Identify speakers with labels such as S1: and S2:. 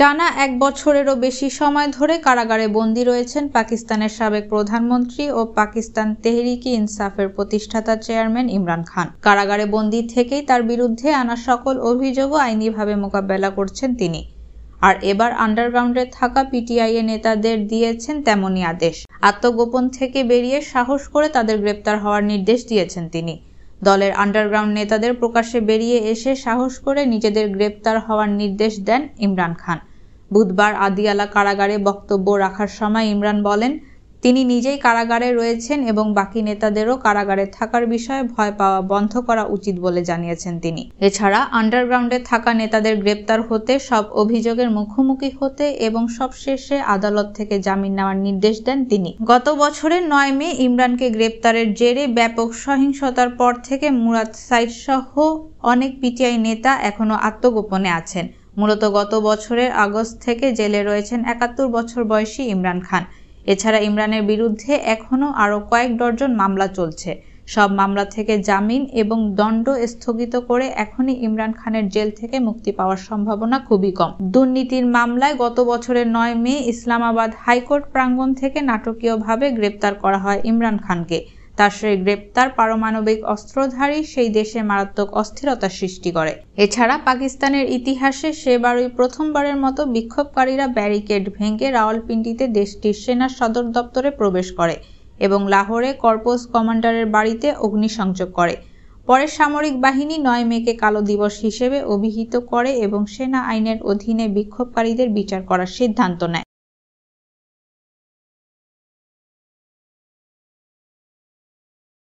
S1: টানা এক বছরেরও বেশি সময় ধরে কারাগারে বন্দী রয়েছেন পাকিস্তানের সাবেক প্রধানমন্ত্রী ও পাকিস্তান তেহরিকি ইনসাফের প্রতিষ্ঠাতা চেয়ারম্যান ইমরান খান কারাগারে বন্দী থেকেই তার বিরুদ্ধে আনা সকল অভিযোগও আইনিভাবে মোকাবেলা করছেন তিনি আর এবার আন্ডারগ্রাউন্ডে থাকা পিটিআই এ নেতাদের দিয়েছেন তেমনই আদেশ আত্মগোপন থেকে বেরিয়ে সাহস করে তাদের গ্রেপ্তার হওয়ার নির্দেশ দিয়েছেন তিনি দলের আন্ডারগ্রাউন্ড নেতাদের প্রকাশ্যে বেরিয়ে এসে সাহস করে নিজেদের গ্রেপ্তার হওয়ার নির্দেশ দেন ইমরান খান বুধবার আদিয়ালা কারাগারে বক্তব্য রাখার সময় ইমরান বলেন তিনি নিজেই কারাগারে রয়েছেন এবং বাকি নেতাদেরও কারাগারে থাকার বিষয়ে ভয় পাওয়া বন্ধ করা উচিত বলে জানিয়েছেন তিনি এছাড়া আন্ডারগ্রাউন্ডে থাকা নেতাদের গ্রেপ্তার হতে সব অভিযোগের মুখোমুখি হতে এবং সব শেষে আদালত থেকে জামিন নেওয়ার নির্দেশ দেন তিনি গত বছরের নয় মে ইমরানকে গ্রেপ্তারের জেরে ব্যাপক সহিংসতার পর থেকে মুরাদ সাইদ সহ অনেক পিটিআই নেতা এখনও আত্মগোপনে আছেন মূলত গত বছরের আগস্ট থেকে জেলে রয়েছেন একাত্তর বছর বয়সী ইমরান খান এছাড়া ইমরানের বিরুদ্ধে এখনও আরও কয়েক ডজন মামলা চলছে সব মামলা থেকে জামিন এবং দণ্ড স্থগিত করে এখনই ইমরান খানের জেল থেকে মুক্তি পাওয়ার সম্ভাবনা খুবই কম দুর্নীতির মামলায় গত বছরের নয় মে ইসলামাবাদ হাইকোর্ট প্রাঙ্গণ থেকে নাটকীয়ভাবে গ্রেপ্তার করা হয় ইমরান খানকে তাসের গ্রেপ্তার পারমাণবিক অস্ত্রধারী সেই দেশে মারাত্মক অস্থিরতা সৃষ্টি করে এছাড়া পাকিস্তানের ইতিহাসে সেবারই প্রথমবারের মতো বিক্ষোভকারীরা ব্যারিকেড ভেঙে রাওয়ালপিন্ডিতে দেশটির সেনা সদর দপ্তরে প্রবেশ করে এবং লাহোরে কর্পোস কমান্ডারের বাড়িতে অগ্নিসংযোগ করে পরে সামরিক বাহিনী নয় মেকে কালো দিবস হিসেবে অভিহিত করে এবং সেনা আইনের অধীনে বিক্ষোভকারীদের বিচার করার সিদ্ধান্ত নেয়